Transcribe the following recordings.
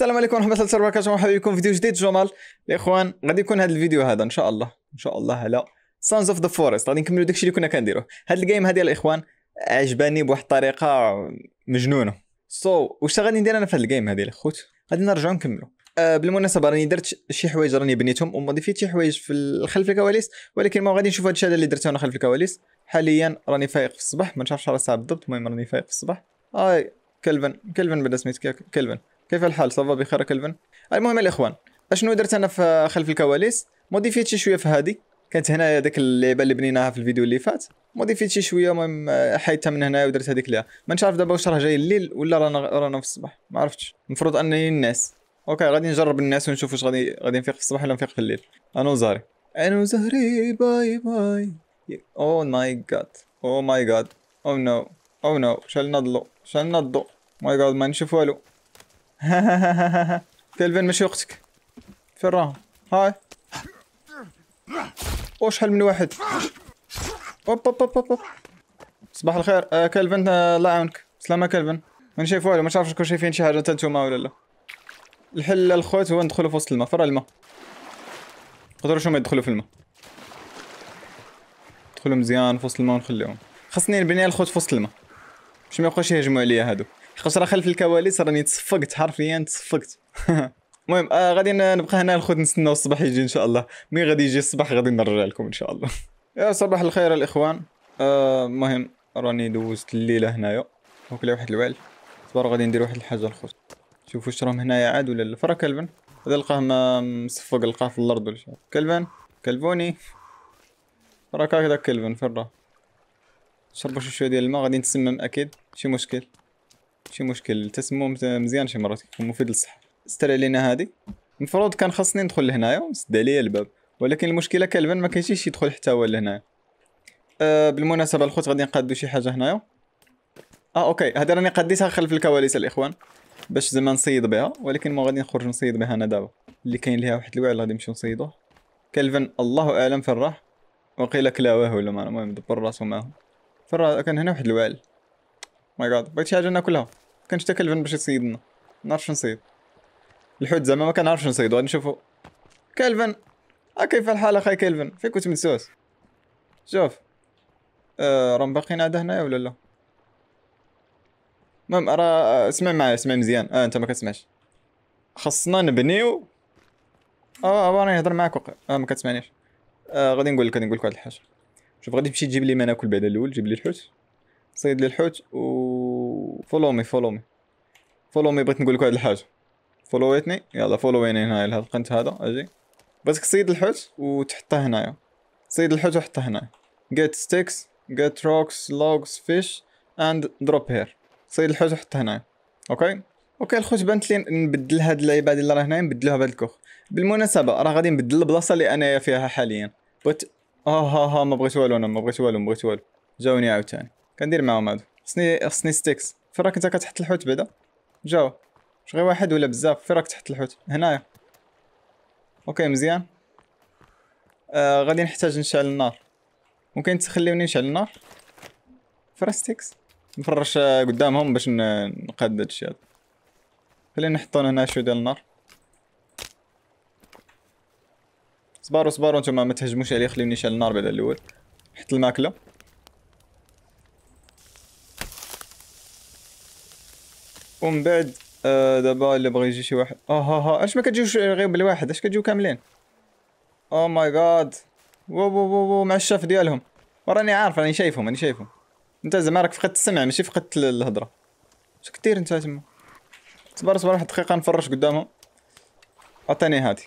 السلام عليكم ورحمه الله وبركاته مرحبا بكم في فيديو جديد جمال الاخوان غادي يكون هذا الفيديو هذا ان شاء الله ان شاء الله على سانز اوف ذا فورست غادي نكملوا داكشي اللي كنا كنديروه هذا الجيم هادي الاخوان عجباني بواحد الطريقه مجنونه سو so, واش غادي ندير انا في هذا الجيم هادي الاخوت غادي نرجعوا نكملوا أه بالمناسبه راني درت شي حوايج راني بنيتهم ومضيفيت شي حوايج في خلف الكواليس ولكن ما غادي نشوف هذا الشيء اللي درته انا خلف الكواليس حاليا راني فايق في الصباح ما نعرفش على الساعه بالضبط المهم راني فايق في الصباح اي كلفن كلفن بدا سميت كلفن كيف الحال صافا بخير كلبن المهم الاخوان اشنو درت انا في خلف الكواليس موديفيت شي شويه في هذه كانت هنايا ديك اللعيبه اللي بنيناها في الفيديو اللي فات موديفيت شي شويه المهم آه، حيدتها من هنايا ودرت هذيك ليها ما نعرف دابا واش راه جاي الليل ولا رانا رانا في الصباح ما عرفتش المفروض انني الناس اوكي غادي نجرب الناس ونشوف واش غادي غادي نفيق في الصباح ولا نفيق في الليل انا وزهري انا وزهري باي باي او ماي جاد او ماي جاد او نو او نو شال نضلو شال الضو ماي جاد ما نشوف والو تلفن مشي وقتك فين راهم هاي حل من واحد اوب اوب اوب اوب صباح الخير آه كلفن آه، الله يعاونك سلامة كلفن ما شايف والو ما تعرفش كون شايفين شي حاجة تانتوما ولا لا الحل الخوت هو ندخلوا في وسط الماء فرا الماء قدروا شو ما يدخلوا في الماء ندخلوا مزيان في وسط الماء ونخليهم خاصني نبني الخوت في وسط الماء باش ما يبقاوش يهجموا عليا هادو راه خلف الكواليس راني تصفقت حرفيا تصفقت المهم آه غادي نبقى هنا الخوت نستناو الصباح يجي ان شاء الله مين غادي يجي الصباح غادي نرجع لكم ان شاء الله يا صباح الخير الاخوان آه، المهم آه راني دوزت الليله هنايا وكلا واحد الوال صبر غادي ندير واحد الحاجه الخوت شوفوا واش راهم هنايا عاد ولا لا فرا كلبن هذا لقاه ما مصفق لقاه في الارض ولا شي كلبن كلبوني راك هكذا كلبن فين راه شربوا شويه ديال الماء غادي نتسمم اكيد شي مشكل شي مشكل التسمم مزيان شي مرات كيكون مفيد للصحه ستر علينا هادي المفروض كان خاصني ندخل لهنايا ونسد عليا الباب ولكن المشكله كالبان ما كاينشيش يدخل حتى هو لهنايا أه بالمناسبه الخوت غادي نقادو شي حاجه هنايا اه اوكي هادي راني قديتها خلف الكواليس الاخوان باش زعما نصيد بها ولكن ما غادي نخرج نصيد بها انا دابا اللي كاين ليها واحد الوعل غادي نمشيو نصيدوه كالفن الله اعلم فين راح وقيل كلاواه ولا ما المهم دبر راسو معاهم فين كان هنا واحد الوال ماي جاد بغيت شي حاجه ناكلها كان شتا كلفن باش يصيدنا شنو نصيد الحوت زعما ما كنعرفش نصيدو غادي نشوفو كلفن ها آه، كيف الحال اخاي كلفن فين كنت مدسوس شوف آه راهم باقيين عاد هنايا ولا لا المهم راه اسمع آه، معايا اسمع مزيان اه انت ما كتسمعش خصنا نبنيو اه راني آه، نهضر معاك وقع اه ما كتسمعنيش آه غادي نقول لك غادي نقول لك واحد الحاجه شوف غادي تمشي تجيب لي ما ناكل بعدا الاول جيب لي الحوت صيد لي الحوت و فولو مي فولو مي فولو مي بغيت نقول لك واحد الحاجه فولويتني يلا فولويني هنايا لهاد القنت هذا اجي بغيتك تصيد الحوت وتحطه هنايا صيد الحوت وحطه هنايا get sticks get rocks logs fish and drop here صيد الحوت وحطه هنايا اوكي اوكي الخوت بانت لي نبدل هاد العباده اللي راه هنايا نبدلوها بهاد الكوخ بالمناسبه راه غادي نبدل البلاصه اللي انايا فيها حاليا بغيت ها ها ها ما بغيت والو انا ما بغيت والو ما بغيت والو جاوني عاوتاني كندير معاهم هادو خصني خصني ستيكس فراك راك انت كتحط الحوت بعدا جاوا واش غير واحد ولا بزاف فين راك تحط الحوت هنايا اوكي مزيان آه غادي نحتاج نشعل النار ممكن تخليوني نشعل النار فرستيكس نفرش قدامهم باش نقاد هادشي هذا خلينا نحطون هنا شويه ديال النار صبروا صبروا نتوما ما تهجموش عليه خليوني نشعل النار بعد الاول نحط الماكله ومن بعد آه دابا الا بغى يجي شي واحد اه ها ها اش ما كتجيوش غير بالواحد اش كتجيو كاملين او ماي جاد و و و مع الشاف ديالهم وراني عارف راني شايفهم راني شايفهم انت زعما راك فقدت السمع ماشي فقدت الهضره اش كثير انت تما صبر صبر واحد دقيقه نفرش قدامهم عطيني هادي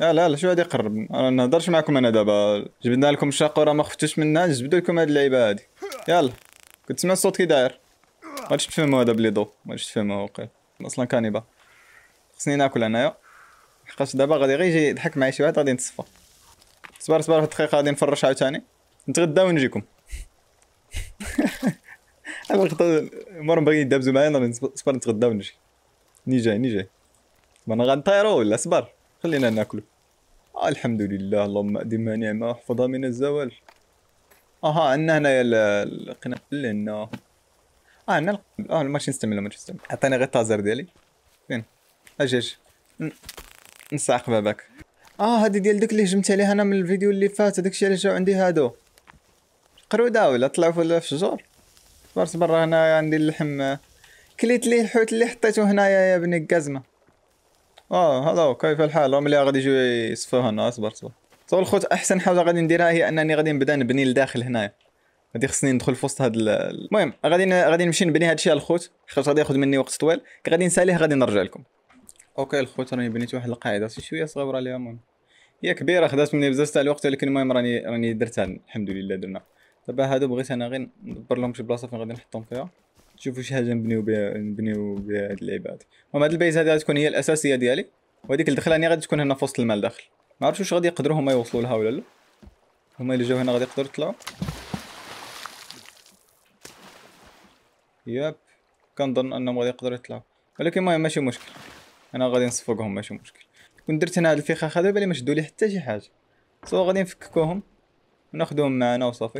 لا لا لا شو غادي يقرب انا نهضرش معكم انا دابا جبنا لكم الشاقوره ما خفتوش منها جبدوا لكم هاد اللعيبه هادي يلا كنت تسمع الصوت كي داير ما عرفتش تفهموا هذا بلي ضو ما عرفتش تفهموا وقيل اصلا كانيبا خصني ناكل انايا حقاش دابا غادي غير يجي يضحك معايا شي واحد غادي نتصفى صبر صبر واحد الدقيقه غادي نفرش عاوتاني نتغدا ونجيكم الوقت مور باغي يدابزو معايا نصبر نتغدا ونجي ني جاي ني جاي ما انا غنطيرو ولا صبر خلينا ناكله آه الحمد لله اللهم أدمها نعمة واحفظها من الزوال اها آه، عندنا هنايا القنابل عندنا اه عندنا الق... اه ماشي نستعملها ماشي نستعمل عطيني غير الطازر ديالي فين اجي اجي نسعق باباك اه هادي ديال داك اللي هجمت عليها انا من الفيديو اللي فات داكشي علاش جاو عندي هادو قرودة ولا طلعوا في الشجر صبر صبر هنايا عندي اللحم كليت ليه الحوت اللي حطيته هنايا يا بني القزمه اه هذا هو كيف الحال هم اللي غادي يجيو يصفوها لنا اصبر اصبر تو الخوت احسن حاجه غادي نديرها هي انني غادي نبدا نبني لداخل هنايا غادي خصني ندخل في وسط هاد المهم غادي غادي نمشي نبني هادشي الخوت خاطر غادي ياخذ مني وقت طويل غادي نساليه غادي نرجع لكم اوكي الخوت راني بنيت واحد القاعده شويه صغيره ليها المهم هي كبيره خدات مني بزاف تاع الوقت ولكن المهم راني راني درتها الحمد لله درنا دابا هادو بغيت انا غير ندبر لهم شي بلاصه فين غادي نحطهم فيها نشوف شي حاجه نبنيو بها نبنيو بها هاد اللعيبه هادي المهم هاد البيز هادي غتكون هي الاساسيه ديالي وهذيك الدخله دخلاني غادي تكون هنا في وسط المال داخل ما عرفتش واش غادي يقدروا هما يوصلوا لها ولا لا هما اللي جاو هنا غادي يقدروا يطلعوا ياب كنظن انهم غادي يقدروا يطلعوا ولكن المهم ماشي مشكل انا غادي نصفقهم ماشي مشكل كنت درت هنا هاد الفخاخ هذا بالي ما شدوا لي حتى شي حاجه سو غادي نفككوهم وناخذوهم معنا وصافي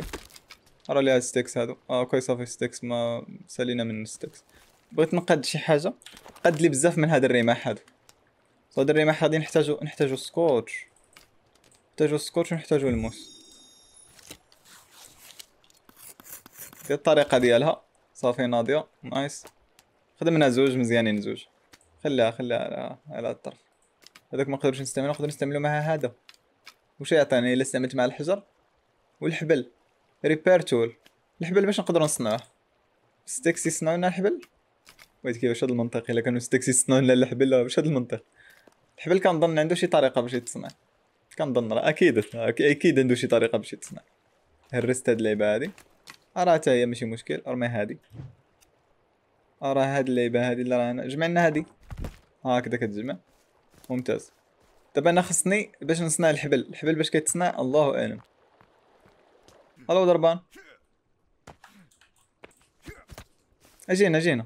راه ليها ستيكس هادو آه كويسه صافي ستيكس ما سالينا من ستيكس بغيت نقاد شي حاجه قاد لي بزاف من هاد الرماح هادو صافي هاد الرماح هادي نحتاجو نحتاجو سكوتش نحتاجو سكوتش ونحتاجو الموس دي الطريقه ديالها صافي ناضيه نايس خدمنا زوج مزيانين زوج خليها خليها على على الطرف هذاك ما نقدرش نستعملو نقدر نستعملو معها هذا واش يعطيني الا استعملت مع الحجر والحبل ريبير تول الحبل باش نقدر نصنعه ستيكس يصنعوا لنا الحبل ويت كيفاش هذا المنطق الا كانوا ستيكس يصنعوا لنا الحبل واش هذا المنطق الحبل كنظن عنده شي طريقه باش يتصنع كنظن راه اكيد اكيد عنده شي طريقه باش يتصنع هرست هاد اللعيبه هادي راه حتى هي ماشي مشكل ارمي هادي راه هاد اللعيبه هادي اللي راه جمعنا هادي هكذا كتجمع ممتاز دابا انا خصني باش نصنع الحبل الحبل باش كيتصنع الله اعلم هلا ضربان اجينا اجينا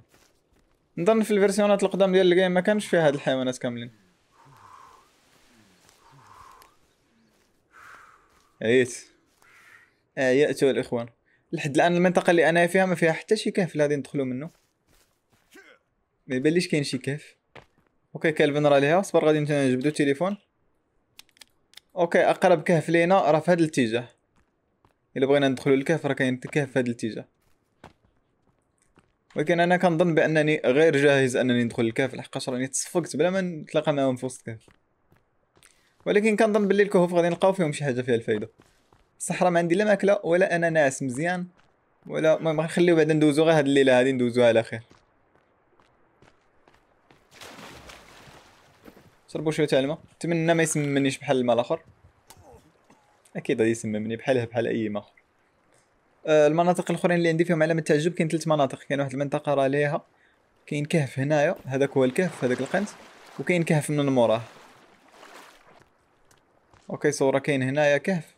نظن في الفيرسيونات القدام ديال الجيم ما كانش فيها هاد الحيوانات كاملين عييت آه الإخوان لحد الآن المنطقة اللي أنا فيها ما فيها حتى شي كهف اللي غادي ندخلو منه ما يبانليش كاين شي كهف اوكي كلب نرى ليها صبر غادي نجبدو التليفون اوكي اقرب كهف لينا راه في هذا الاتجاه الا بغينا ندخلوا للكهف راه كاين الكهف في هذا الاتجاه ولكن انا كنظن بانني غير جاهز انني ندخل للكهف لحقاش راني تصفقت بلا ما نتلاقى معاهم في وسط الكهف ولكن كنظن باللي الكهوف غادي نلقاو فيهم شي حاجه فيها الفايده الصحراء ما عندي لا ماكله ولا انا ناعس مزيان ولا المهم غنخليو بعدا ندوزو غير هاد الليله هادي ندوزوها على خير شربوا شويه تاع الماء نتمنى ما يسمنيش بحال الماء الاخر اكيد غادي يسممني بحالها بحال اي ما اخر آه، المناطق الاخرين اللي عندي فيهم علامه تعجب كاين ثلاث مناطق كاين واحد المنطقه راه ليها كاين كهف هنايا هذاك هو الكهف هذاك القنت وكاين كهف من موراه اوكي صورة كاين هنايا كهف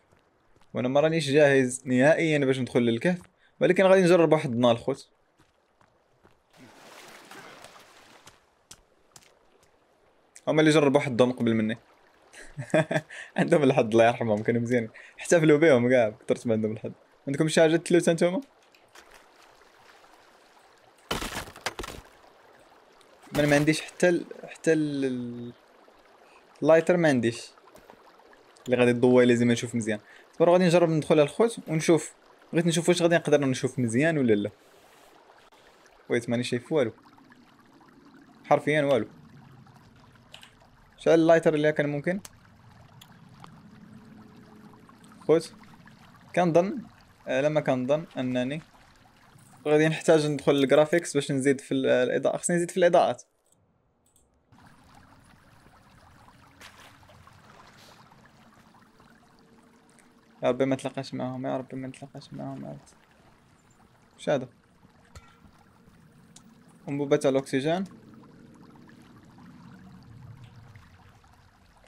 وانا ما رانيش جاهز نهائيا باش ندخل للكهف ولكن غادي نجرب واحد النار خوت هما اللي جربوا واحد الدم قبل مني عندهم الحظ الله يرحمهم كانوا مزيانين احتفلوا بهم كاع كثرت ما عندهم الحظ عندكم شي حاجه تلوثه انا ما عنديش حتى ال... حتى ال... اللايتر ما عنديش اللي غادي يضوي لازم نشوف مزيان دابا غادي نجرب ندخل على الخوت ونشوف بغيت نشوف واش غادي نقدر نشوف مزيان ولا لا ويت ماني شايف والو حرفيا والو شحال اللايتر اللي كان ممكن الكوت كنظن آه، لما كنظن انني غادي نحتاج ندخل للجرافيكس باش نزيد في الاضاءه خصني نزيد في الاضاءات يا ربي ما تلاقاش معاهم يا ربي ما تلاقاش معاهم واش هذا انبوبة على الاكسجين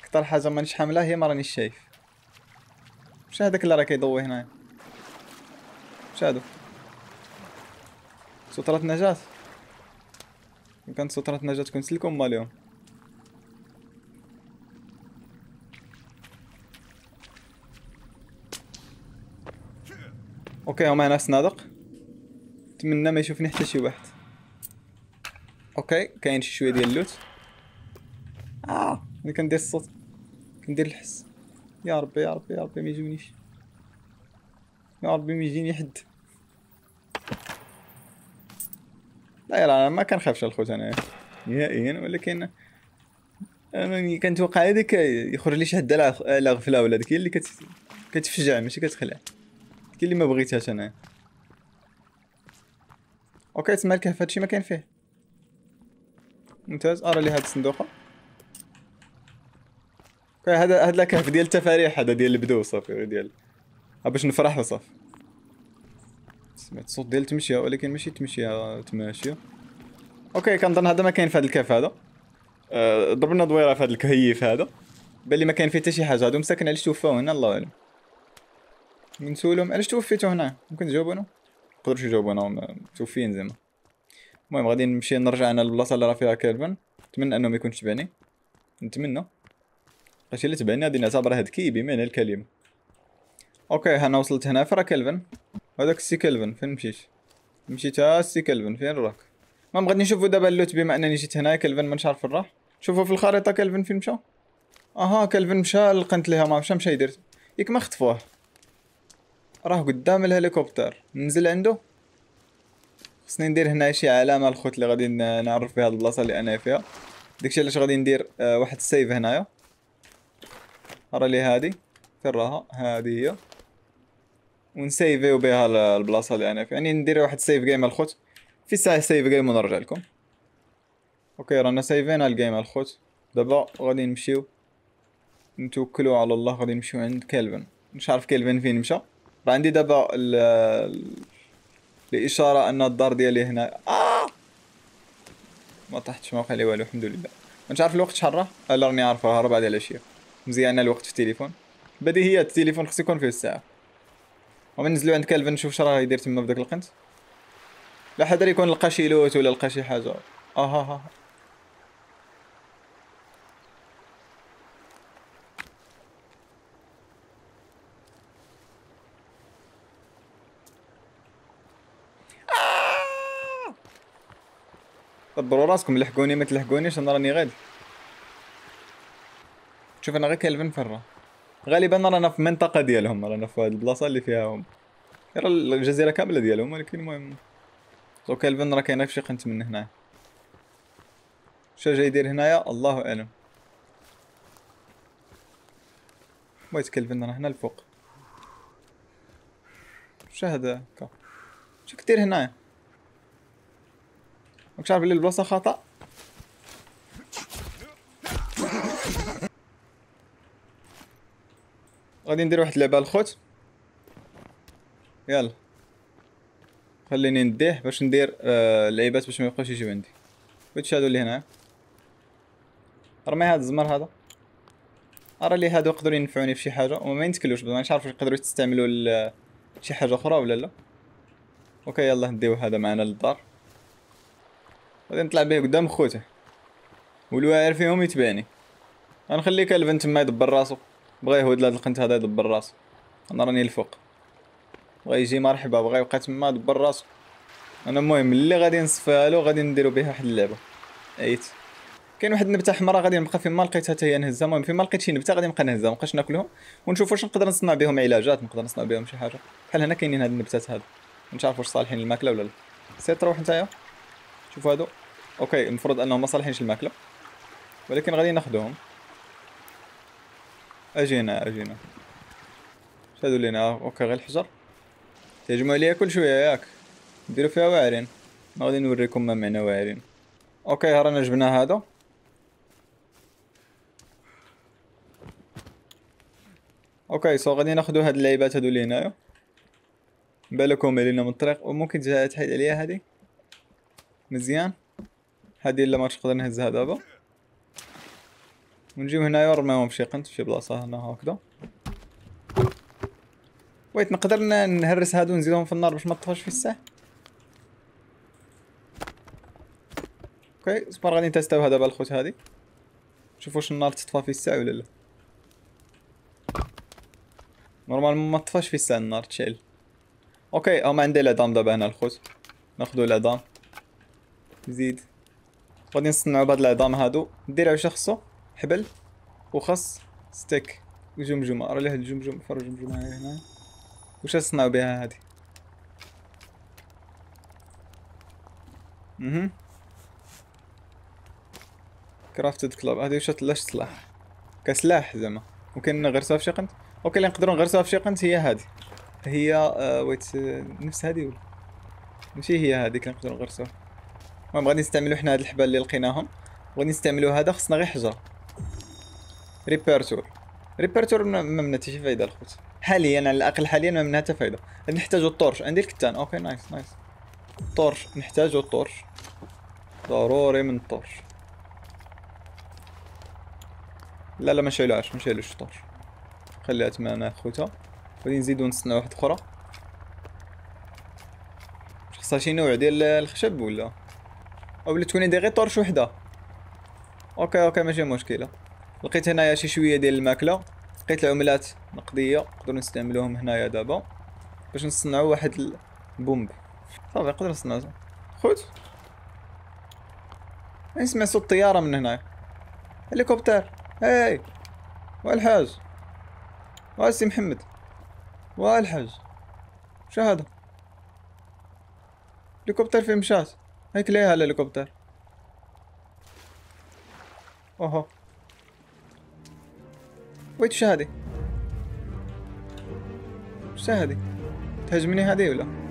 اكثر حاجه مانيش حاملها هي ما رانيش شايف واش هذاك اللي راه كيضوي هنايا واش هادو سترة نجاة كانت سترة نجاة تكون سلكم ماليهم اوكي هما هنا الصنادق نتمنى ما يشوفني حتى شي واحد اوكي كاين شي شويه ديال اللوت اه ملي كندير الصوت كندير الحس يا ربي يا ربي يا ربي ما يجونيش يا ربي ما يجيني حد لا يلا انا ما كنخافش الخوت انا نهائيا ولكن انا كنتوقع هذيك يخرج لي شي حد على غفله ولا ديك اللي كت... كتفجع ماشي كتخلع ديك اللي ما بغيتهاش انا اوكي تسمى الكهف هادشي ما كاين فيه ممتاز ارى لي هاد الصندوق إيه، هذا هذا الكهف ديال التفاريح هذا ديال البدو صافي ديال باش نفرح صافي سمعت صوت ديال التمشيه ولكن ماشي تمشيه تماشيه اوكي كنظن هذا ما كاين في هذا الكهف هذا أه ضربنا دويره في هذا الكهيف هذا بان لي ما كاين فيه حتى شي حاجه هادو مساكن علاش توفاو هنا الله اعلم نسولهم علاش توفيتو هنا ممكن تجاوبونا مقدروش يجاوبونا متوفيين زعما المهم غادي نمشي نرجع انا للبلاصه اللي راه فيها كلبن نتمنى انهم يكونوا يكونش تبعني نتمنى هادشي اللي تبعني غادي نعتبر هاد كي بمعنى الكلمه اوكي انا وصلت هنا فرا كلفن هذاك السي كلفن فين مشيت مشيت السي كلفن فين راك المهم غادي نشوفو دابا اللوت بما انني جيت هنا كلفن عارف فين راه شوفو في الخريطه كلفن فين مشى اها كلفن مشى لقنت ليها ما مشى مشى يدير ياك ما خطفوه راه قدام الهليكوبتر ننزل عنده خصني ندير هنا شي علامه الخوت اللي غادي نعرف بها البلاصه اللي انا فيها داكشي علاش غادي ندير آه، واحد السيف هنايا ارى لي فين راها هادي هي ونسيفيو بها البلاصه اللي انا فيها يعني ندير واحد سيف جيم الخوت في ساعه سيف جيم ونرجع لكم اوكي رانا سيفينا الجيم الخوت دابا غادي نمشيو نتوكلوا على الله غادي نمشيو عند كلفن مش عارف كلفن فين مشى راه عندي دابا الاشاره ان الدار ديالي هنا آه! ما طحتش ما وقع لي والو الحمد لله مش عارف الوقت شحال راه لا راني عارفه راه بعد العشيه مزيانه الوقت في التليفون بديهيات التليفون خصو يكون فيه الساعه ومن نزلو عند كالفن نشوف شراه يدير تما بداك القنت لا حضر يكون لقى شي لوت ولا لقى شي حاجه اها دبروا آه! راسكم لحقوني ما تلحقونيش انا راني غادي شوف انا غير كلفن فرا غالبا رانا في منطقه ديالهم رانا في هاد البلاصه اللي فيها هم راه الجزيره كامله ديالهم ولكن المهم سو كلفن راه كاينه في شي قنت من هنا شنو جاي يدير هنايا الله اعلم بغيت كلفن راه هنا الفوق شو هذا هكا شنو كدير هنايا ماكش عارف بلي البلاصه خطا غادي ندير واحد اللعبه الخوت يلا خليني نديه باش ندير آه، اللعيبات باش ما يبقاوش يجيو عندي ويتش شادو اللي هنا رمي هاد الزمر هذا ارى لي هادو يقدروا ينفعوني في شي حاجه وما ينتكلوش بما نعرف واش يقدروا يستعملوا آه، شي حاجه اخرى ولا لا اوكي يلا نديو هذا معنا للدار غادي نطلع به قدام خوته والواعر فيهم يتبعني غنخليك البنت تما يدبر راسو بغا يهود لهاد القنت هذا يدبر راسو انا راني الفوق بغا يجي مرحبا بغا يبقى تما دبر راسو انا المهم اللي غادي نصفيها له غادي نديرو بها واحد اللعبه ايت كاين واحد النبته حمراء غادي نبقى فين ما لقيتها حتى هي نهزها المهم فين ما لقيت شي نبته غادي نبقى نهزها مابقاش ناكلهم ونشوف واش نقدر نصنع بهم علاجات نقدر نصنع بهم شي حاجه بحال هنا كاينين هاد النبتات هادو مش عارف واش صالحين للماكله ولا لا سير تروح نتايا شوف هادو اوكي المفروض انهم ما صالحينش للماكله ولكن غادي ناخذهم اجينا اجينا شادوا لينا اوكي غير الحجر تهجموا عليا كل شويه ياك ديروا فيها واعرين ما غادي نوريكم ما معنى واعرين اوكي رانا جبنا هذا اوكي سو غادي ناخدو هاد اللعيبات هادو لي هنايا بالكم علينا من الطريق وممكن تحيد عليا هادي مزيان هادي لا ما نقدر نهزها دابا ونجيب هنايا ونرميهم شي قنت في بلاصة هنا هكذا ويت نقدر نهرس هادو نزيدهم في النار باش ما تطفاش في الساح اوكي سبار غادي نتاستاو دابا الخوت هادي نشوف واش النار تطفى في الساع ولا لا نورمالمون ما تطفاش في الساع النار تشعل اوكي ما عندي العظام دابا هنا الخوت ناخدو العظام زيد غادي نصنعو بهاد العظام هادو ديرها واش خصو حبل وخص ستيك وجمجمة أرى لها الجمجمة فرج الجمجمة هاي هنا وش أصنع بها هذه اها كرافتد كلاب هذه وش لاش سلاح كسلاح زعما ممكن نغرسها في شقنت اوكي اللي نقدروا نغرسها في شقنت هي هذه هي آه ويت آه، نفس هذه ولا ماشي هي هذه اللي نقدروا نغرسوها المهم غادي نستعملوا حنا هاد الحبال اللي لقيناهم غادي نستعملوا هذا خصنا غير حجره ريبيرتور ريبيرتور ما منها حتى شي فايده الخوت حاليا على الاقل حاليا ما منها حتى فايده نحتاجو الطورش عندي الكتان اوكي نايس نايس الطورش نحتاجو الطورش ضروري من الطورش لا لا ما شايلوهاش ما شايلوش الطورش خليها تما انا خوتها غادي نزيدو نصنع واحد اخرى خصها شي نوع ديال الخشب ولا اولا تكوني دي غير طرش وحده اوكي اوكي ماشي مشكله لقيت هنايا شي شويه ديال الماكله لقيت العملات نقديه نقدر نستعملوهم هنايا دابا باش نصنعوا واحد البومب صافي نقدر نصنع خوت نسمع صوت طياره من هنايا هليكوبتر هاي والحاج واسي محمد والحاج شو هذا هليكوبتر فين مشات هيك ليها الهليكوبتر اوهو ويت وش هذه؟ وش هذه؟ تهاجمني هذه ولا؟